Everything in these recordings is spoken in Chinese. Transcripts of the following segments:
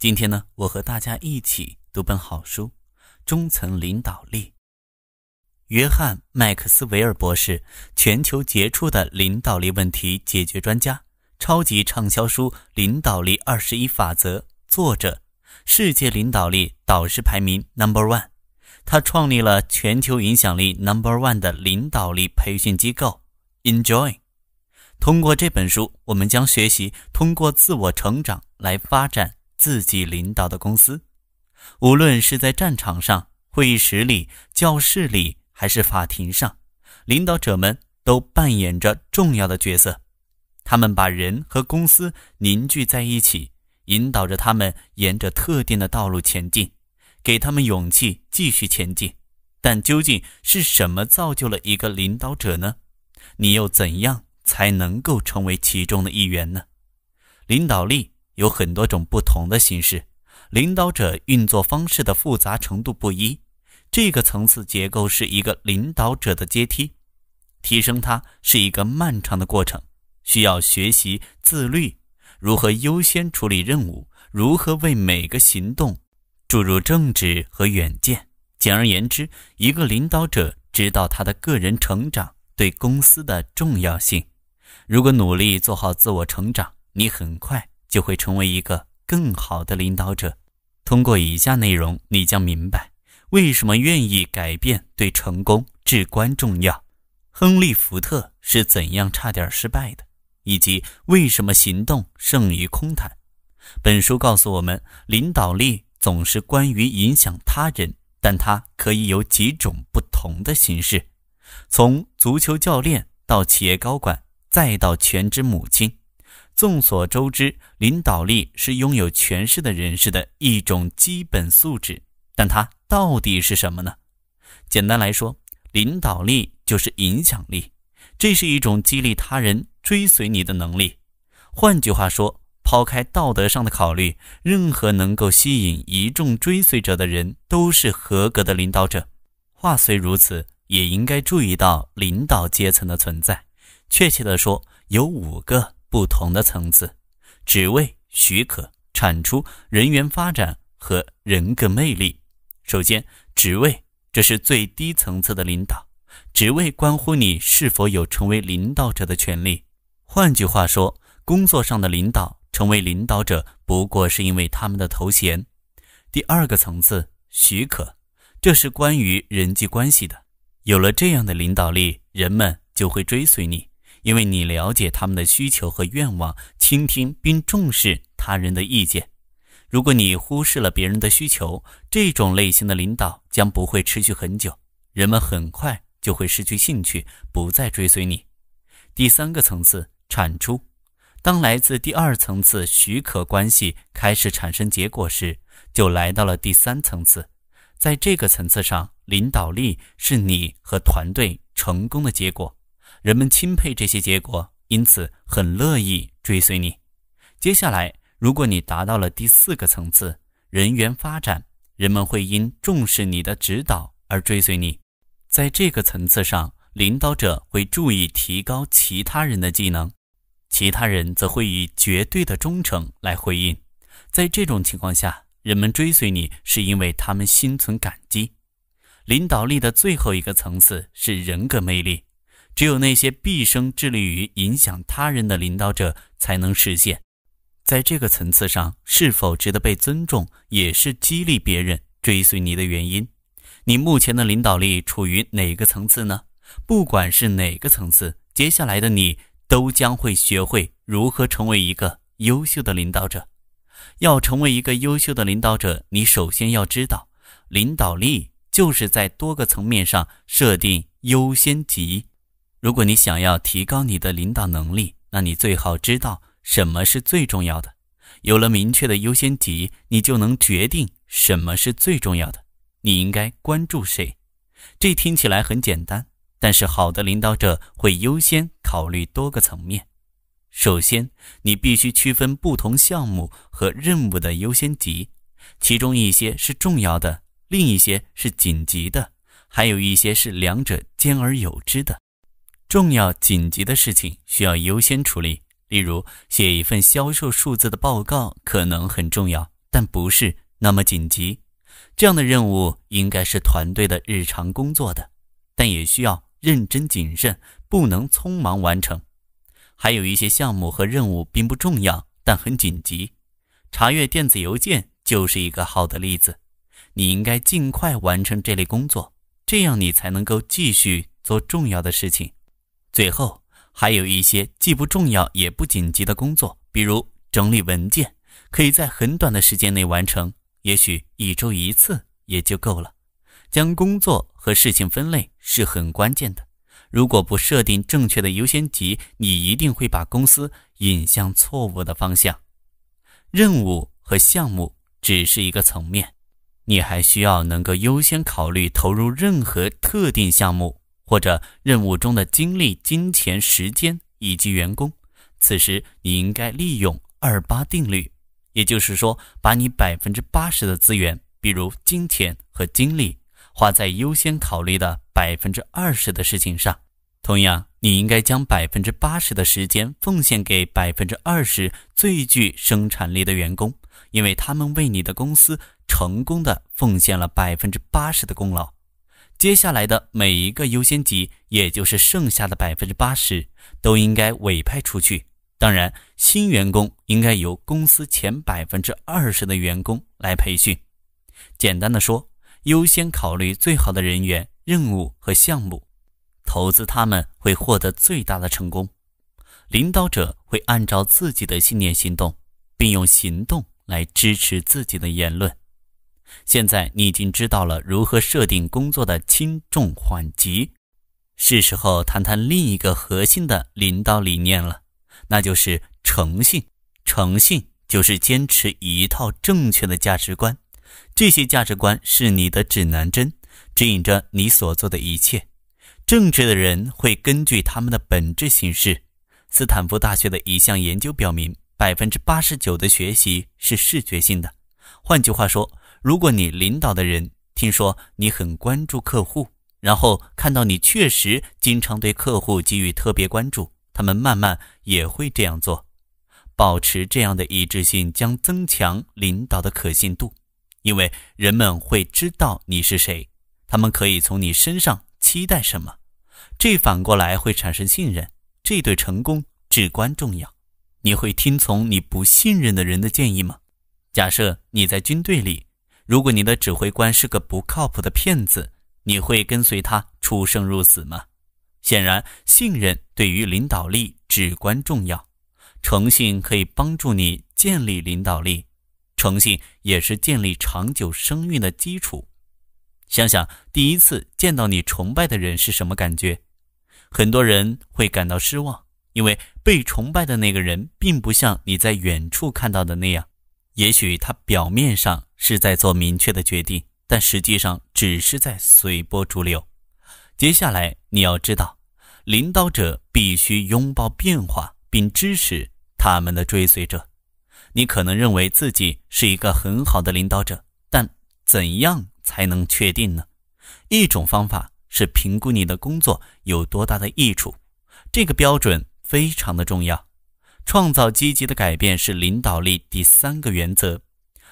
今天呢，我和大家一起读本好书《中层领导力》。约翰·麦克斯韦尔博士，全球杰出的领导力问题解决专家，超级畅销书《领导力二十一法则》作者，世界领导力导师排名 Number One。他创立了全球影响力 Number One 的领导力培训机构 Enjoy。通过这本书，我们将学习通过自我成长来发展。自己领导的公司，无论是在战场上、会议室里、教室里，还是法庭上，领导者们都扮演着重要的角色。他们把人和公司凝聚在一起，引导着他们沿着特定的道路前进，给他们勇气继续前进。但究竟是什么造就了一个领导者呢？你又怎样才能够成为其中的一员呢？领导力。有很多种不同的形式，领导者运作方式的复杂程度不一。这个层次结构是一个领导者的阶梯，提升它是一个漫长的过程，需要学习自律，如何优先处理任务，如何为每个行动注入政治和远见。简而言之，一个领导者知道他的个人成长对公司的重要性。如果努力做好自我成长，你很快。就会成为一个更好的领导者。通过以下内容，你将明白为什么愿意改变对成功至关重要。亨利·福特是怎样差点失败的，以及为什么行动胜于空谈。本书告诉我们，领导力总是关于影响他人，但它可以有几种不同的形式，从足球教练到企业高管，再到全职母亲。众所周知，领导力是拥有权势的人士的一种基本素质，但它到底是什么呢？简单来说，领导力就是影响力，这是一种激励他人追随你的能力。换句话说，抛开道德上的考虑，任何能够吸引一众追随者的人都是合格的领导者。话虽如此，也应该注意到领导阶层的存在，确切地说，有五个。不同的层次，职位、许可、产出、人员发展和人格魅力。首先，职位这是最低层次的领导，职位关乎你是否有成为领导者的权利。换句话说，工作上的领导成为领导者，不过是因为他们的头衔。第二个层次，许可，这是关于人际关系的。有了这样的领导力，人们就会追随你。因为你了解他们的需求和愿望，倾听并重视他人的意见。如果你忽视了别人的需求，这种类型的领导将不会持续很久，人们很快就会失去兴趣，不再追随你。第三个层次，产出。当来自第二层次许可关系开始产生结果时，就来到了第三层次。在这个层次上，领导力是你和团队成功的结果。人们钦佩这些结果，因此很乐意追随你。接下来，如果你达到了第四个层次——人员发展，人们会因重视你的指导而追随你。在这个层次上，领导者会注意提高其他人的技能，其他人则会以绝对的忠诚来回应。在这种情况下，人们追随你是因为他们心存感激。领导力的最后一个层次是人格魅力。只有那些毕生致力于影响他人的领导者才能实现。在这个层次上，是否值得被尊重，也是激励别人追随你的原因。你目前的领导力处于哪个层次呢？不管是哪个层次，接下来的你都将会学会如何成为一个优秀的领导者。要成为一个优秀的领导者，你首先要知道，领导力就是在多个层面上设定优先级。如果你想要提高你的领导能力，那你最好知道什么是最重要的。有了明确的优先级，你就能决定什么是最重要的，你应该关注谁。这听起来很简单，但是好的领导者会优先考虑多个层面。首先，你必须区分不同项目和任务的优先级，其中一些是重要的，另一些是紧急的，还有一些是两者兼而有之的。重要紧急的事情需要优先处理，例如写一份销售数字的报告可能很重要，但不是那么紧急。这样的任务应该是团队的日常工作的，但也需要认真谨慎，不能匆忙完成。还有一些项目和任务并不重要，但很紧急。查阅电子邮件就是一个好的例子，你应该尽快完成这类工作，这样你才能够继续做重要的事情。最后还有一些既不重要也不紧急的工作，比如整理文件，可以在很短的时间内完成，也许一周一次也就够了。将工作和事情分类是很关键的，如果不设定正确的优先级，你一定会把公司引向错误的方向。任务和项目只是一个层面，你还需要能够优先考虑投入任何特定项目。或者任务中的精力、金钱、时间以及员工，此时你应该利用二八定律，也就是说，把你百分之八十的资源，比如金钱和精力，花在优先考虑的百分之二十的事情上。同样，你应该将百分之八十的时间奉献给百分之二十最具生产力的员工，因为他们为你的公司成功的奉献了百分之八十的功劳。接下来的每一个优先级，也就是剩下的百分之八十，都应该委派出去。当然，新员工应该由公司前百分之二十的员工来培训。简单的说，优先考虑最好的人员、任务和项目，投资他们会获得最大的成功。领导者会按照自己的信念行动，并用行动来支持自己的言论。现在你已经知道了如何设定工作的轻重缓急，是时候谈谈另一个核心的领导理念了，那就是诚信。诚信就是坚持一套正确的价值观，这些价值观是你的指南针，指引着你所做的一切。正直的人会根据他们的本质行事。斯坦福大学的一项研究表明，百分之八十九的学习是视觉性的。换句话说，如果你领导的人听说你很关注客户，然后看到你确实经常对客户给予特别关注，他们慢慢也会这样做。保持这样的一致性将增强领导的可信度，因为人们会知道你是谁，他们可以从你身上期待什么。这反过来会产生信任，这对成功至关重要。你会听从你不信任的人的建议吗？假设你在军队里。如果你的指挥官是个不靠谱的骗子，你会跟随他出生入死吗？显然，信任对于领导力至关重要。诚信可以帮助你建立领导力，诚信也是建立长久声誉的基础。想想第一次见到你崇拜的人是什么感觉？很多人会感到失望，因为被崇拜的那个人并不像你在远处看到的那样。也许他表面上是在做明确的决定，但实际上只是在随波逐流。接下来你要知道，领导者必须拥抱变化，并支持他们的追随者。你可能认为自己是一个很好的领导者，但怎样才能确定呢？一种方法是评估你的工作有多大的益处，这个标准非常的重要。创造积极的改变是领导力第三个原则。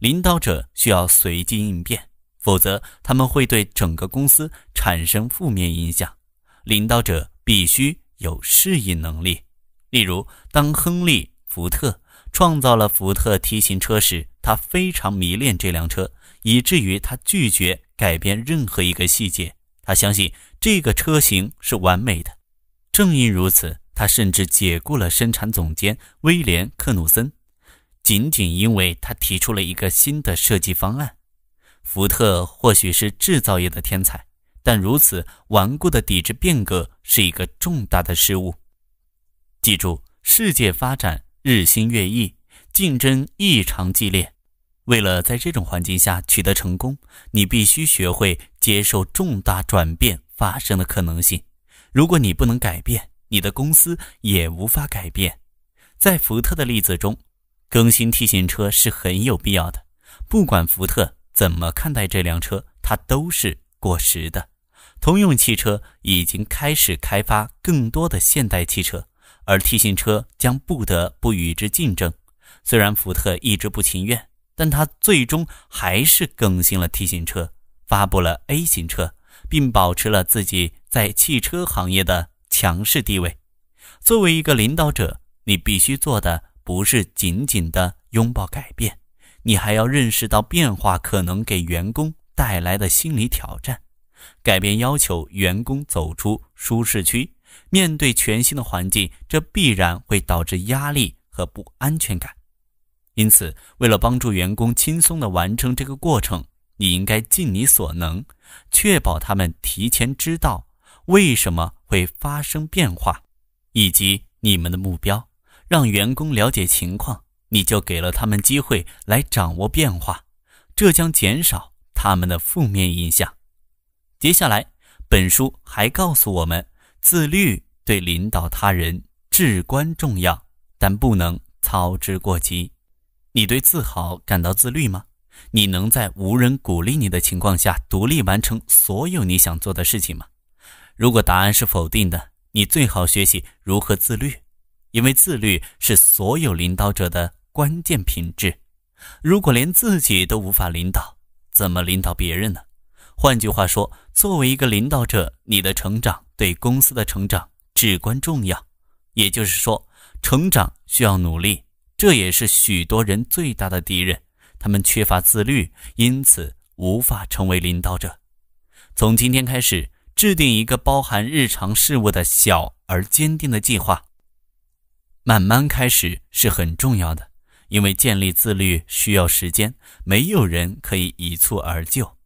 领导者需要随机应变，否则他们会对整个公司产生负面影响。领导者必须有适应能力。例如，当亨利·福特创造了福特 T 型车时，他非常迷恋这辆车，以至于他拒绝改变任何一个细节。他相信这个车型是完美的。正因如此。他甚至解雇了生产总监威廉·克努森，仅仅因为他提出了一个新的设计方案。福特或许是制造业的天才，但如此顽固的抵制变革是一个重大的失误。记住，世界发展日新月异，竞争异常激烈。为了在这种环境下取得成功，你必须学会接受重大转变发生的可能性。如果你不能改变，你的公司也无法改变。在福特的例子中，更新 T 型车是很有必要的。不管福特怎么看待这辆车，它都是过时的。通用汽车已经开始开发更多的现代汽车，而 T 型车将不得不与之竞争。虽然福特一直不情愿，但他最终还是更新了 T 型车，发布了 A 型车，并保持了自己在汽车行业的。强势地位。作为一个领导者，你必须做的不是仅仅的拥抱改变，你还要认识到变化可能给员工带来的心理挑战。改变要求员工走出舒适区，面对全新的环境，这必然会导致压力和不安全感。因此，为了帮助员工轻松的完成这个过程，你应该尽你所能，确保他们提前知道为什么。会发生变化，以及你们的目标，让员工了解情况，你就给了他们机会来掌握变化，这将减少他们的负面影响。接下来，本书还告诉我们，自律对领导他人至关重要，但不能操之过急。你对自豪感到自律吗？你能在无人鼓励你的情况下独立完成所有你想做的事情吗？如果答案是否定的，你最好学习如何自律，因为自律是所有领导者的关键品质。如果连自己都无法领导，怎么领导别人呢？换句话说，作为一个领导者，你的成长对公司的成长至关重要。也就是说，成长需要努力，这也是许多人最大的敌人。他们缺乏自律，因此无法成为领导者。从今天开始。制定一个包含日常事务的小而坚定的计划，慢慢开始是很重要的，因为建立自律需要时间，没有人可以一蹴而就。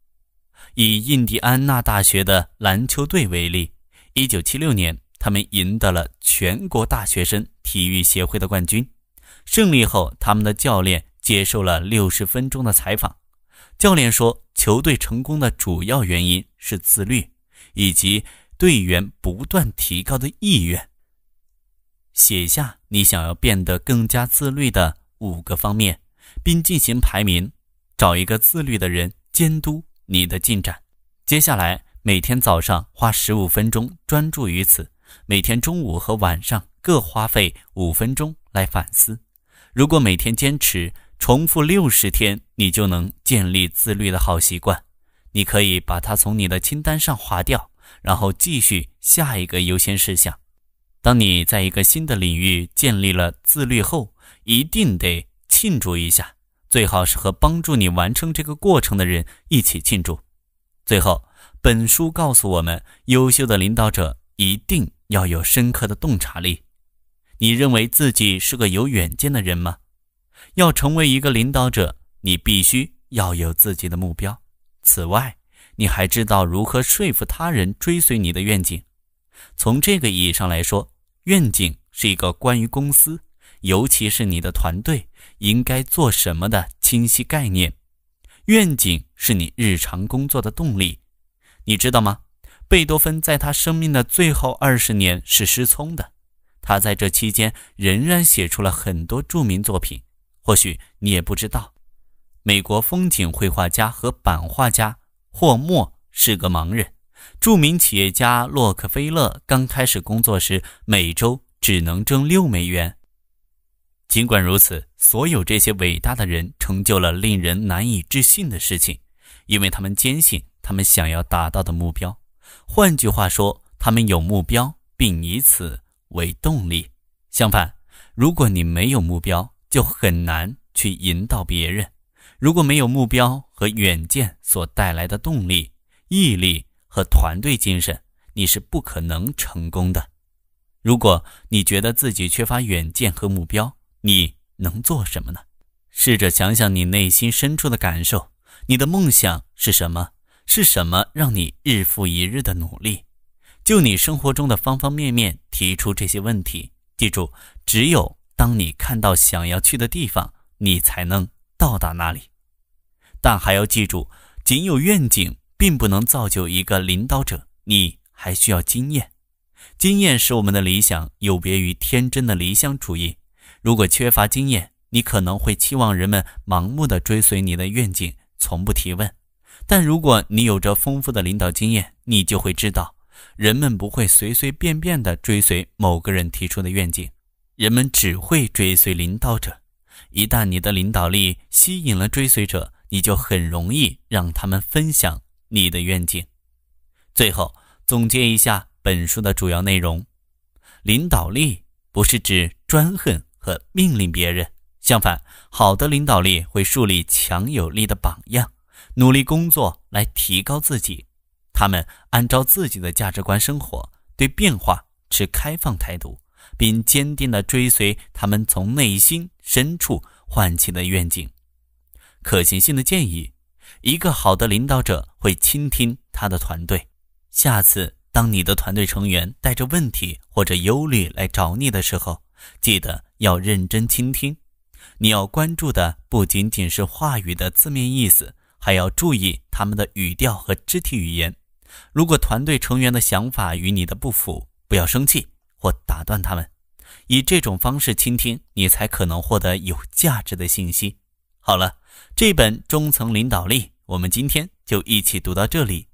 以印第安纳大学的篮球队为例，一九七六年他们赢得了全国大学生体育协会的冠军。胜利后，他们的教练接受了六十分钟的采访。教练说，球队成功的主要原因是自律。以及队员不断提高的意愿，写下你想要变得更加自律的五个方面，并进行排名，找一个自律的人监督你的进展。接下来每天早上花十五分钟专注于此，每天中午和晚上各花费五分钟来反思。如果每天坚持重复六十天，你就能建立自律的好习惯。你可以把它从你的清单上划掉，然后继续下一个优先事项。当你在一个新的领域建立了自律后，一定得庆祝一下，最好是和帮助你完成这个过程的人一起庆祝。最后，本书告诉我们，优秀的领导者一定要有深刻的洞察力。你认为自己是个有远见的人吗？要成为一个领导者，你必须要有自己的目标。此外，你还知道如何说服他人追随你的愿景。从这个意义上来说，愿景是一个关于公司，尤其是你的团队应该做什么的清晰概念。愿景是你日常工作的动力。你知道吗？贝多芬在他生命的最后二十年是失聪的，他在这期间仍然写出了很多著名作品。或许你也不知道。美国风景绘画家和版画家霍默是个盲人，著名企业家洛克菲勒刚开始工作时每周只能挣六美元。尽管如此，所有这些伟大的人成就了令人难以置信的事情，因为他们坚信他们想要达到的目标。换句话说，他们有目标，并以此为动力。相反，如果你没有目标，就很难去引导别人。如果没有目标和远见所带来的动力、毅力和团队精神，你是不可能成功的。如果你觉得自己缺乏远见和目标，你能做什么呢？试着想想你内心深处的感受，你的梦想是什么？是什么让你日复一日的努力？就你生活中的方方面面提出这些问题。记住，只有当你看到想要去的地方，你才能。到达那里，但还要记住，仅有愿景并不能造就一个领导者。你还需要经验。经验使我们的理想有别于天真的理想主义。如果缺乏经验，你可能会期望人们盲目的追随你的愿景，从不提问。但如果你有着丰富的领导经验，你就会知道，人们不会随随便便的追随某个人提出的愿景，人们只会追随领导者。一旦你的领导力吸引了追随者，你就很容易让他们分享你的愿景。最后，总结一下本书的主要内容：领导力不是指专横和命令别人，相反，好的领导力会树立强有力的榜样，努力工作来提高自己。他们按照自己的价值观生活，对变化持开放态度。并坚定地追随他们从内心深处唤起的愿景。可行性的建议：一个好的领导者会倾听他的团队。下次当你的团队成员带着问题或者忧虑来找你的时候，记得要认真倾听。你要关注的不仅仅是话语的字面意思，还要注意他们的语调和肢体语言。如果团队成员的想法与你的不符，不要生气。或打断他们，以这种方式倾听，你才可能获得有价值的信息。好了，这本《中层领导力》，我们今天就一起读到这里。